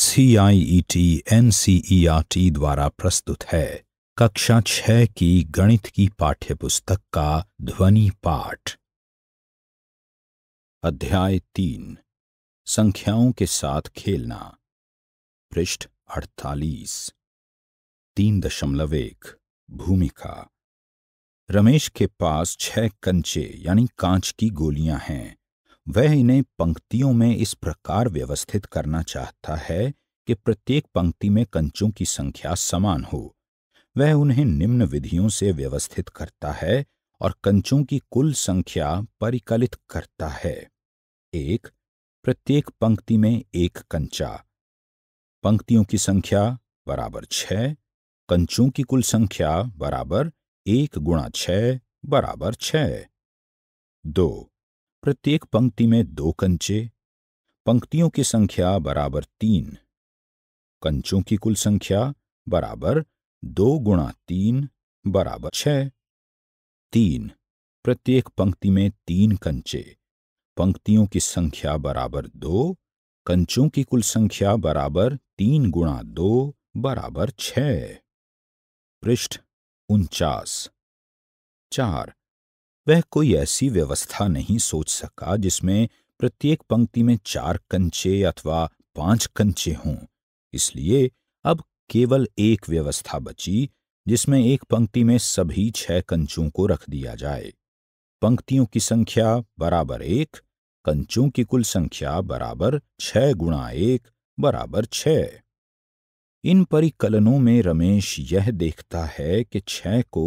CIET NCERT e e द्वारा प्रस्तुत है कक्षा छह की गणित की पाठ्यपुस्तक का ध्वनि पाठ अध्याय तीन संख्याओं के साथ खेलना पृष्ठ अड़तालीस तीन दशमलव एक भूमिका रमेश के पास छह कंचे यानी कांच की गोलियां हैं वह इन्हें पंक्तियों में इस प्रकार व्यवस्थित करना चाहता है कि प्रत्येक पंक्ति में कंचों की संख्या समान हो वह उन्हें निम्न विधियों से व्यवस्थित करता है और कंचों की कुल संख्या परिकलित करता है एक प्रत्येक पंक्ति में एक कंचा पंक्तियों की संख्या बराबर छ कंचों की कुल संख्या बराबर एक गुणा छः बराबर छः दो प्रत्येक पंक्ति में दो कंचे पंक्तियों की संख्या बराबर तीन कंचों की कुल संख्या बराबर दो गुणा तीन बराबर छ तीन प्रत्येक पंक्ति में तीन कंचे पंक्तियों की संख्या बराबर दो कंचों की कुल संख्या बराबर तीन गुणा दो बराबर छ पृष्ठ उनचास चार वह कोई ऐसी व्यवस्था नहीं सोच सका जिसमें प्रत्येक पंक्ति में चार कंचे अथवा पांच कंचे हों इसलिए अब केवल एक व्यवस्था बची जिसमें एक पंक्ति में सभी छह कंचों को रख दिया जाए पंक्तियों की संख्या बराबर एक कंचों की कुल संख्या बराबर छह गुणा एक बराबर छह इन परिकलनों में रमेश यह देखता है कि छह को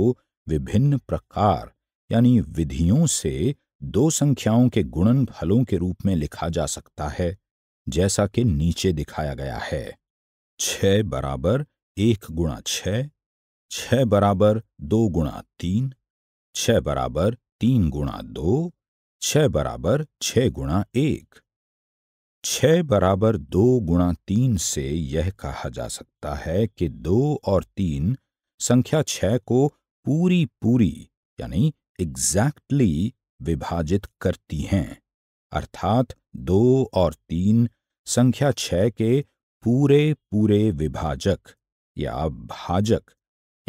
विभिन्न प्रकार यानी विधियों से दो संख्याओं के गुणन फलों के रूप में लिखा जा सकता है जैसा कि नीचे दिखाया गया है छ बराबर एक गुणा छ छ बराबर दो गुणा तीन छ बराबर तीन गुणा दो छ बराबर छ गुणा एक छ बराबर दो गुणा तीन से यह कहा जा सकता है कि दो और तीन संख्या छ को पूरी पूरी यानी एग्जैक्टली विभाजित करती हैं अर्थात दो और तीन संख्या छह के पूरे पूरे विभाजक या भाजक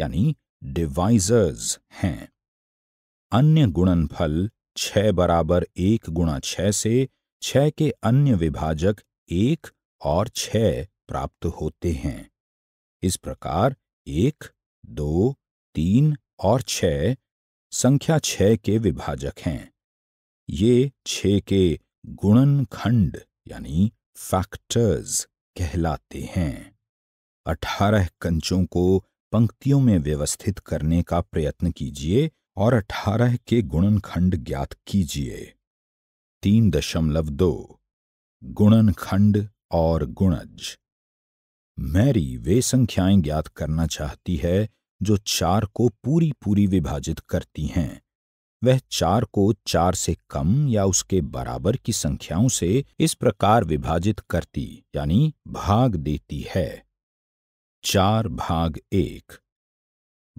यानी डिवाइजर्स हैं अन्य गुणनफल छह बराबर एक गुणा छह से छह के अन्य विभाजक एक और छह प्राप्त होते हैं इस प्रकार एक दो तीन और छह संख्या छ के विभाजक हैं ये छ के गुणनखंड यानी फैक्टर्स कहलाते हैं अठारह कंचों को पंक्तियों में व्यवस्थित करने का प्रयत्न कीजिए और अठारह के गुणनखंड ज्ञात कीजिए तीन दशमलव दो गुणनखंड और गुणज मैरी वे संख्याएं ज्ञात करना चाहती है जो चार को पूरी पूरी विभाजित करती हैं वह चार को चार से कम या उसके बराबर की संख्याओं से इस प्रकार विभाजित करती यानी भाग देती है चार भाग एक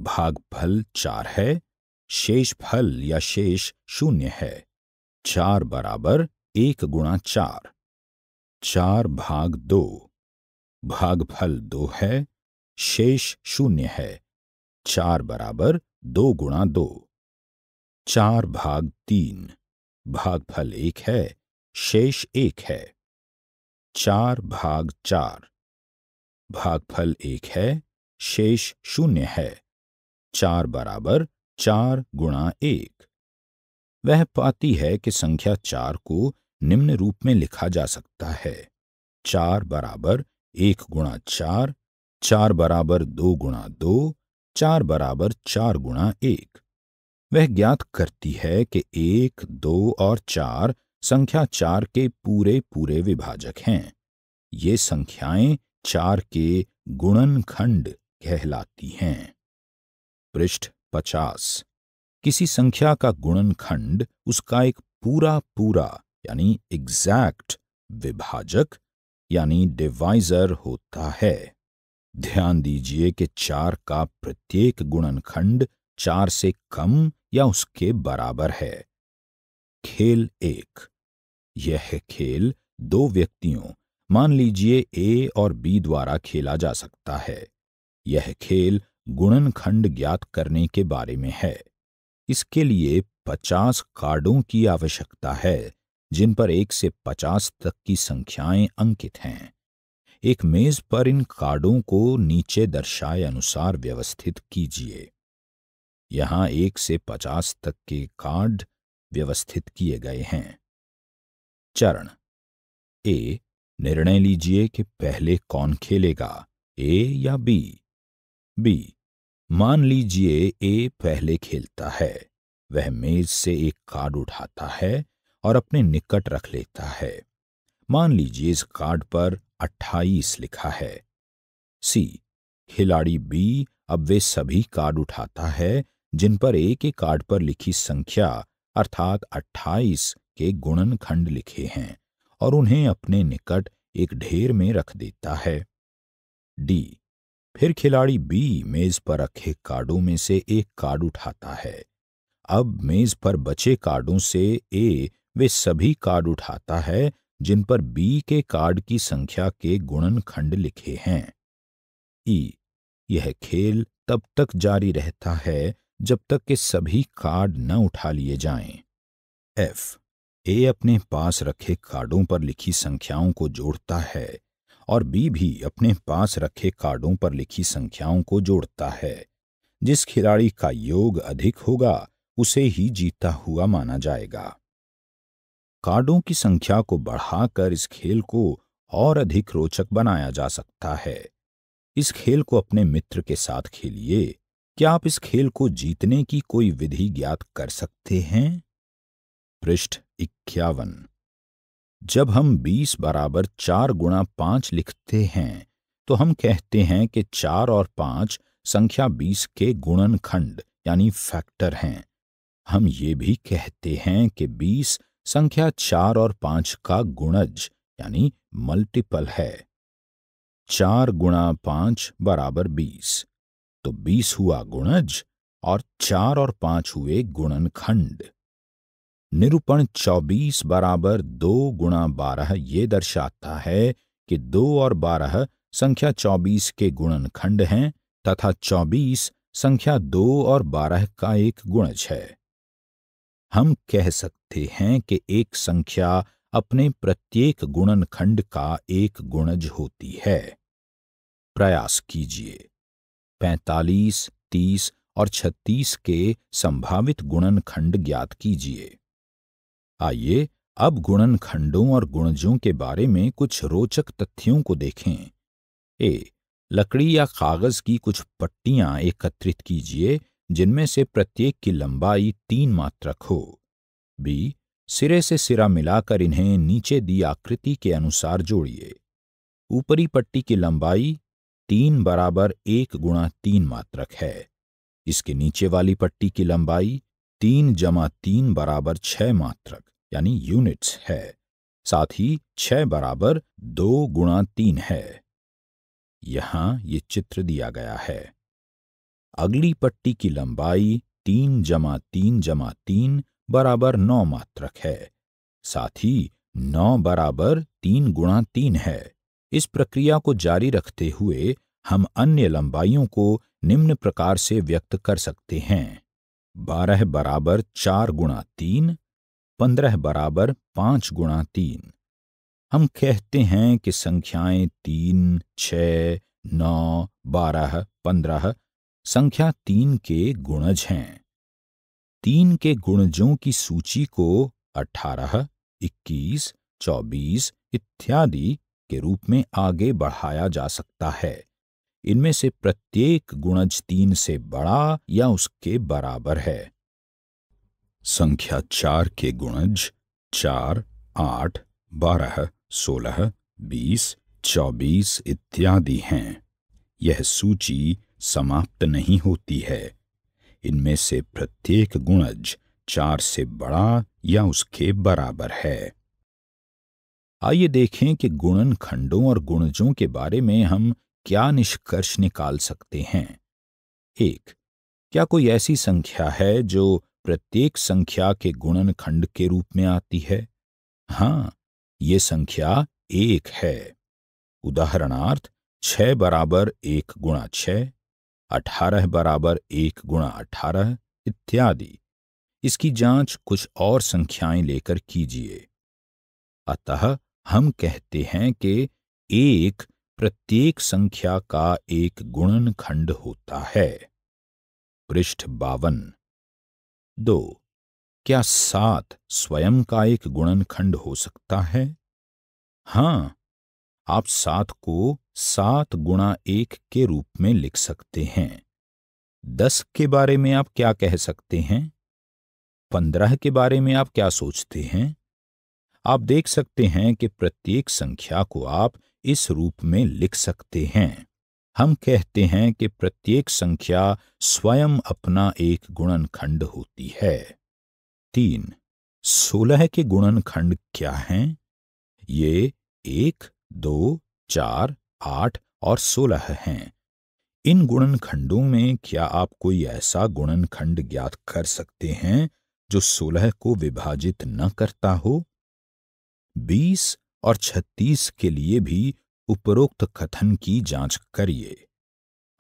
भागफल चार है शेष फल या शेष शून्य है चार बराबर एक गुणा चार चार भाग दो भागफल दो है शेष शून्य है चार बराबर दो गुणा दो चार भाग तीन भागफल एक है शेष एक है चार भाग चार भागफल एक है शेष शून्य है चार बराबर चार गुणा एक वह पाती है कि संख्या चार को निम्न रूप में लिखा जा सकता है चार बराबर एक गुणा चार चार बराबर दो गुणा दो चार बराबर चार गुणा एक वह ज्ञात करती है कि एक दो और चार संख्या चार के पूरे पूरे विभाजक हैं ये संख्याएं चार के गुणनखंड कहलाती हैं पृष्ठ पचास किसी संख्या का गुणनखंड उसका एक पूरा पूरा यानी एग्जैक्ट विभाजक यानी डिवाइजर होता है ध्यान दीजिए कि चार का प्रत्येक गुणनखंड चार से कम या उसके बराबर है खेल एक यह खेल दो व्यक्तियों मान लीजिए ए और बी द्वारा खेला जा सकता है यह खेल गुणनखंड ज्ञात करने के बारे में है इसके लिए पचास कार्डों की आवश्यकता है जिन पर एक से पचास तक की संख्याएं अंकित हैं एक मेज पर इन कार्डों को नीचे दर्शाए अनुसार व्यवस्थित कीजिए यहां एक से पचास तक के कार्ड व्यवस्थित किए गए हैं चरण ए निर्णय लीजिए कि पहले कौन खेलेगा ए या बी बी मान लीजिए ए पहले खेलता है वह मेज से एक कार्ड उठाता है और अपने निकट रख लेता है मान लीजिए इस कार्ड पर अट्ठाईस लिखा है सी खिलाड़ी बी अब वे सभी कार्ड उठाता है जिन पर एक एक कार्ड पर लिखी संख्या अर्थात अट्ठाईस के गुणनखंड लिखे हैं और उन्हें अपने निकट एक ढेर में रख देता है डी फिर खिलाड़ी बी मेज पर रखे कार्डों में से एक कार्ड उठाता है अब मेज पर बचे कार्डों से ए वे सभी कार्ड उठाता है जिन पर बी के कार्ड की संख्या के गुणनखंड लिखे हैं ई यह खेल तब तक जारी रहता है जब तक के सभी कार्ड न उठा लिए जाएं। एफ ए अपने पास रखे कार्डों पर लिखी संख्याओं को जोड़ता है और बी भी अपने पास रखे कार्डों पर लिखी संख्याओं को जोड़ता है जिस खिलाड़ी का योग अधिक होगा उसे ही जीता हुआ माना जाएगा कार्डों की संख्या को बढ़ाकर इस खेल को और अधिक रोचक बनाया जा सकता है इस खेल को अपने मित्र के साथ खेलिए क्या आप इस खेल को जीतने की कोई विधि ज्ञात कर सकते हैं पृष्ठ इक्यावन जब हम 20 बराबर चार गुणा पांच लिखते हैं तो हम कहते हैं कि चार और पांच संख्या 20 के गुणनखंड यानी फैक्टर हैं हम ये भी कहते हैं कि बीस संख्या चार और पांच का गुणज यानी मल्टीपल है चार गुणा पांच बराबर बीस तो बीस हुआ गुणज और चार और पांच हुए गुणनखंड निरूपण चौबीस बराबर दो गुणा बारह ये दर्शाता है कि दो और बारह संख्या चौबीस के गुणनखंड हैं तथा चौबीस संख्या दो और बारह का एक गुणज है हम कह सकते हैं कि एक संख्या अपने प्रत्येक गुणनखंड का एक गुणज होती है प्रयास कीजिए पैतालीस तीस और छत्तीस के संभावित गुणनखंड ज्ञात कीजिए आइए अब गुणनखंडों और गुणजों के बारे में कुछ रोचक तथ्यों को देखें ए लकड़ी या कागज की कुछ पट्टियां एकत्रित कीजिए जिनमें से प्रत्येक की लंबाई तीन मात्रक हो बी सिरे से सिरा मिलाकर इन्हें नीचे दी आकृति के अनुसार जोड़िए ऊपरी पट्टी की लंबाई तीन बराबर एक गुणा तीन मात्रक है इसके नीचे वाली पट्टी की लंबाई तीन जमा तीन बराबर छह मात्रक यानी यूनिट्स है साथ ही छह बराबर दो गुणा तीन है यहां ये चित्र दिया गया है अगली पट्टी की लंबाई तीन जमा तीन जमा तीन बराबर नौ मात्रक है साथ ही नौ बराबर तीन गुणा तीन है इस प्रक्रिया को जारी रखते हुए हम अन्य लंबाइयों को निम्न प्रकार से व्यक्त कर सकते हैं बारह बराबर चार गुणा तीन पंद्रह बराबर पांच गुणा तीन हम कहते हैं कि संख्याएं तीन छ नौ बारह पंद्रह संख्या तीन के गुणज हैं तीन के गुणजों की सूची को अठारह इक्कीस चौबीस इत्यादि के रूप में आगे बढ़ाया जा सकता है इनमें से प्रत्येक गुणज तीन से बड़ा या उसके बराबर है संख्या चार के गुणज चार आठ बारह सोलह बीस चौबीस इत्यादि हैं यह सूची समाप्त नहीं होती है इनमें से प्रत्येक गुणज चार से बड़ा या उसके बराबर है आइए देखें कि गुणन खंडों और गुणजों के बारे में हम क्या निष्कर्ष निकाल सकते हैं एक क्या कोई ऐसी संख्या है जो प्रत्येक संख्या के गुणन खंड के रूप में आती है हाँ ये संख्या एक है उदाहरणार्थ छ बराबर एक गुणा छह अठारह बराबर एक गुणा अठारह इत्यादि इसकी जांच कुछ और संख्याएं लेकर कीजिए अतः हम कहते हैं कि एक प्रत्येक संख्या का एक गुणन खंड होता है पृष्ठ बावन दो क्या सात स्वयं का एक गुणन खंड हो सकता है हाँ आप सात को सात गुणा एक के रूप में लिख सकते हैं दस के बारे में आप क्या कह सकते हैं पंद्रह के बारे में आप क्या सोचते हैं आप देख सकते हैं कि प्रत्येक संख्या को आप इस रूप में लिख सकते हैं हम कहते हैं कि प्रत्येक संख्या स्वयं अपना एक गुणनखंड होती है तीन सोलह के गुणनखंड क्या हैं ये एक दो चार आठ और सोलह हैं इन गुणनखंडों में क्या आप कोई ऐसा गुणनखंड ज्ञात कर सकते हैं जो सोलह को विभाजित न करता हो बीस और छत्तीस के लिए भी उपरोक्त कथन की जांच करिए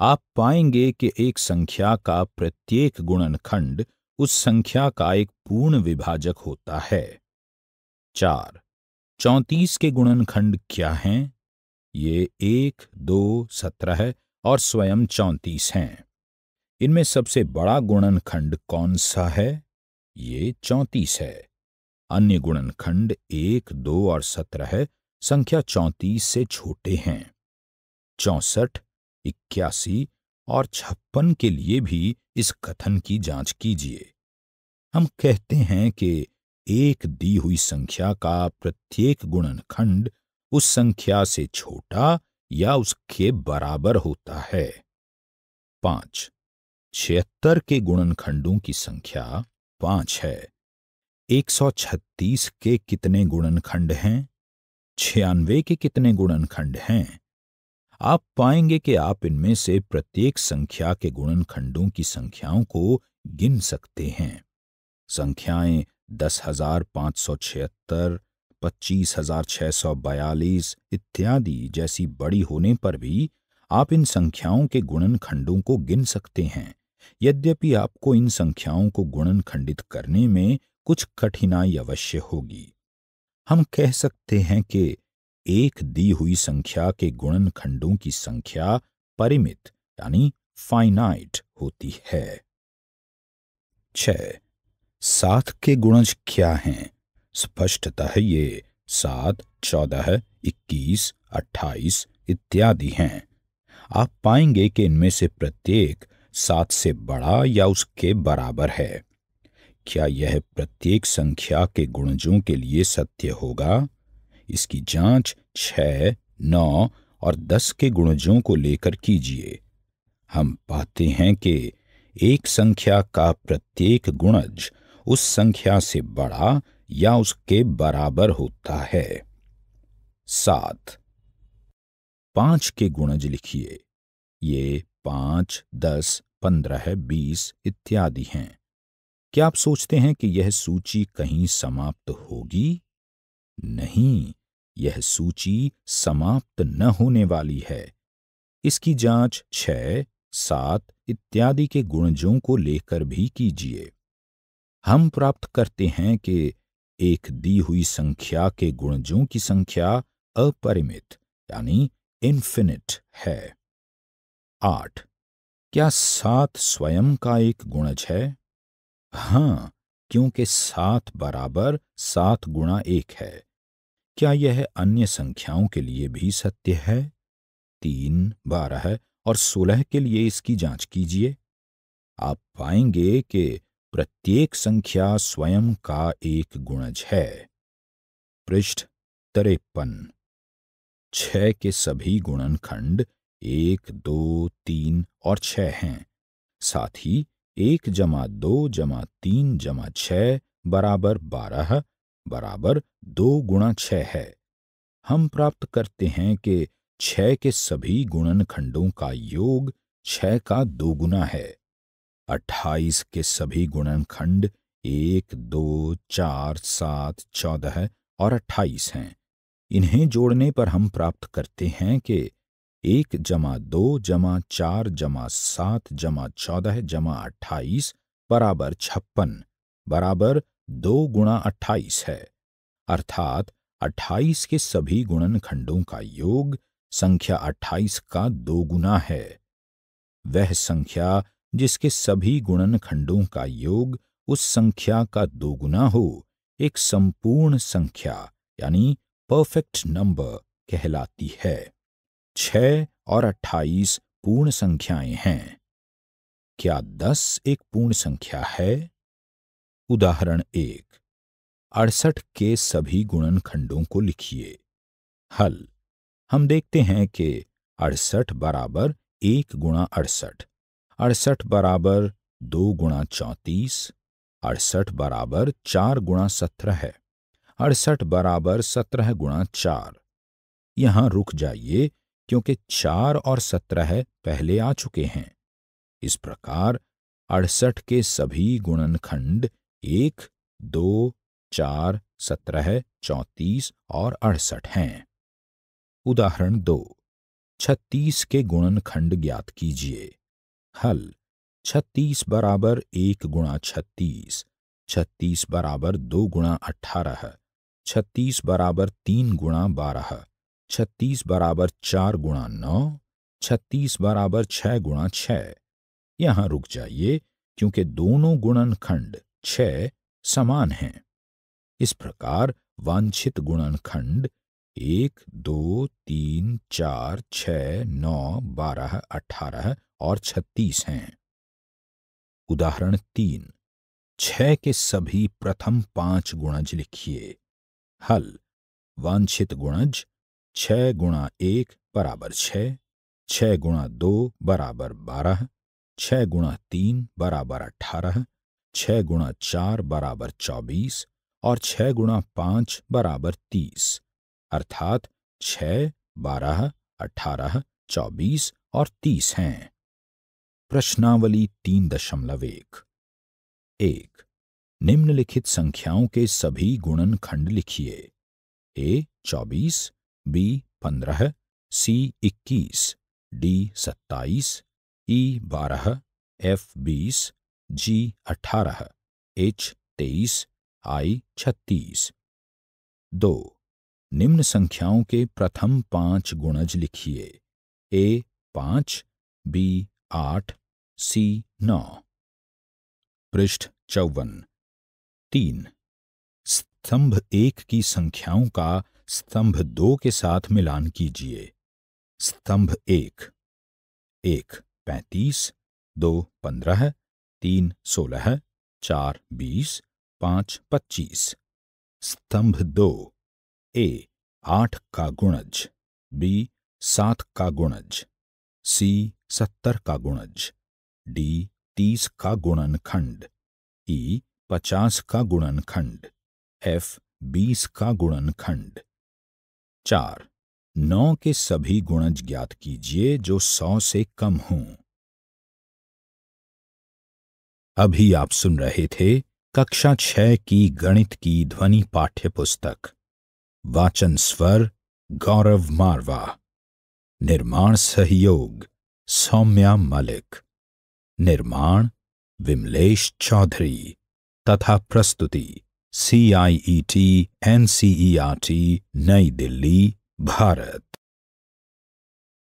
आप पाएंगे कि एक संख्या का प्रत्येक गुणनखंड उस संख्या का एक पूर्ण विभाजक होता है चार चौंतीस के गुणनखंड क्या हैं ये एक दो सत्रह और स्वयं चौंतीस हैं इनमें सबसे बड़ा गुणनखंड कौन सा है ये चौंतीस है अन्य गुणनखंड एक दो और सत्रह संख्या चौंतीस से छोटे हैं चौसठ इक्यासी और छप्पन के लिए भी इस कथन की जांच कीजिए हम कहते हैं कि एक दी हुई संख्या का प्रत्येक गुणनखंड उस संख्या से छोटा या उसके बराबर होता है पांच छिहत्तर के गुणनखंडों की संख्या पांच है एक सौ छत्तीस के कितने गुणनखंड हैं छियानवे के कितने गुणनखंड हैं आप पाएंगे कि आप इनमें से प्रत्येक संख्या के गुणनखंडों की संख्याओं को गिन सकते हैं संख्याएं दस हजार पांच सौ छिहत्तर पच्चीस हजार छह सौ बयालीस इत्यादि जैसी बड़ी होने पर भी आप इन संख्याओं के गुणन खंडों को गिन सकते हैं यद्यपि आपको इन संख्याओं को गुणन खंडित करने में कुछ कठिनाई अवश्य होगी हम कह सकते हैं कि एक दी हुई संख्या के गुणन खंडों की संख्या परिमित यानी फाइनाइट होती है छ सात के गुणज क्या हैं स्पष्टतः ये सात चौदह इक्कीस अट्ठाईस इत्यादि हैं आप पाएंगे कि इनमें से प्रत्येक सात से बड़ा या उसके बराबर है क्या यह प्रत्येक संख्या के गुणजों के लिए सत्य होगा इसकी जांच छ नौ और दस के गुणजों को लेकर कीजिए हम पाते हैं कि एक संख्या का प्रत्येक गुणज उस संख्या से बड़ा या उसके बराबर होता है सात पांच के गुणज लिखिए ये पांच दस पंद्रह बीस इत्यादि हैं क्या आप सोचते हैं कि यह सूची कहीं समाप्त होगी नहीं यह सूची समाप्त न होने वाली है इसकी जांच छ सात इत्यादि के गुणजों को लेकर भी कीजिए हम प्राप्त करते हैं कि एक दी हुई संख्या के गुणजों की संख्या अपरिमित यानी इन्फिनिट है आठ क्या सात स्वयं का एक गुणज है हां क्योंकि सात बराबर सात गुणा एक है क्या यह अन्य संख्याओं के लिए भी सत्य है तीन बारह और सोलह के लिए इसकी जांच कीजिए आप पाएंगे कि प्रत्येक संख्या स्वयं का एक गुणज है पृष्ठ तरेपन छह के सभी गुणनखंड एक दो तीन और छह हैं साथ ही एक जमा दो जमा तीन जमा छह बराबर बारह बराबर दो गुणा छह है हम प्राप्त करते हैं कि छह के सभी गुणनखंडों का योग छह का दो गुना है अट्ठाईस के सभी गुणनखंड एक दो चार सात चौदह और अट्ठाईस हैं इन्हें जोड़ने पर हम प्राप्त करते हैं कि एक जमा दो जमा चार जमा सात जमा चौदह जमा अट्ठाईस बराबर छप्पन बराबर दो गुणा अट्ठाईस है अर्थात अट्ठाईस के सभी गुणनखंडों का योग संख्या अट्ठाईस का दो गुना है वह संख्या जिसके सभी गुणन खंडों का योग उस संख्या का दोगुना हो एक संपूर्ण संख्या यानी परफेक्ट नंबर कहलाती है छ और अट्ठाईस पूर्ण संख्याएं हैं क्या दस एक पूर्ण संख्या है उदाहरण एक अड़सठ के सभी गुणन खंडों को लिखिए हल हम देखते हैं कि अड़सठ बराबर एक गुणा अड़सठ अड़सठ बराबर दो गुणा चौंतीस अड़सठ बराबर चार गुणा सत्रह है अड़सठ बराबर सत्रह गुणा चार यहां रुक जाइए क्योंकि चार और सत्रह पहले आ चुके हैं इस प्रकार अड़सठ के सभी गुणनखंड एक दो चार सत्रह चौंतीस और अड़सठ हैं उदाहरण दो छत्तीस के गुणनखंड ज्ञात कीजिए हल छत्तीस बराबर एक गुणा छत्तीस छत्तीस बराबर दो गुणा अठारह छत्तीस बराबर तीन गुणा बारह छत्तीस बराबर चार गुणा नौ छत्तीस बराबर छः गुणा छः यहाँ रुक जाइए क्योंकि दोनों गुणनखंड छः समान हैं इस प्रकार वांछित गुणनखंड एक दो तीन चार छ नौ बारह अठारह और छत्तीस हैं उदाहरण तीन छ के सभी प्रथम पांच गुणज लिखिए हल वांछित गुणज छ गुणा एक बराबर छ छ गुणा दो बराबर बारह छ गुणा तीन बराबर अठारह छ गुणा चार बराबर चौबीस और छ गुणा पांच बराबर तीस अर्थात छ बारह अठारह चौबीस और तीस हैं प्रश्नावली तीन दशमलव एक एक निम्नलिखित संख्याओं के सभी गुणन खंड लिखिए ए चौबीस बी पंद्रह सी इक्कीस डी सत्ताईस ई बारह एफ बीस जी अठारह एच तेईस आई छत्तीस दो निम्न संख्याओं के प्रथम पांच गुणज लिखिए ए पांच बी आठ सी नौ पृष्ठ चौवन तीन स्तंभ एक की संख्याओं का स्तंभ दो के साथ मिलान कीजिए स्तंभ एक एक पैंतीस दो पंद्रह तीन सोलह चार बीस पांच पच्चीस स्तंभ दो ए आठ का गुणज बी सात का गुणज सी सत्तर का गुणज डी तीस का गुणनखंड ई e, पचास का गुणनखंड एफ बीस का गुणनखंड चार नौ के सभी गुणज ज्ञात कीजिए जो सौ से कम हों अभी आप सुन रहे थे कक्षा छह की गणित की ध्वनि पाठ्य पुस्तक वाचन स्वर गौरव मारवा निर्माण सहयोग सौम्या मलिक निर्माण विमलेश चौधरी तथा प्रस्तुति C I E T N C E R T Nai Delhi Bharat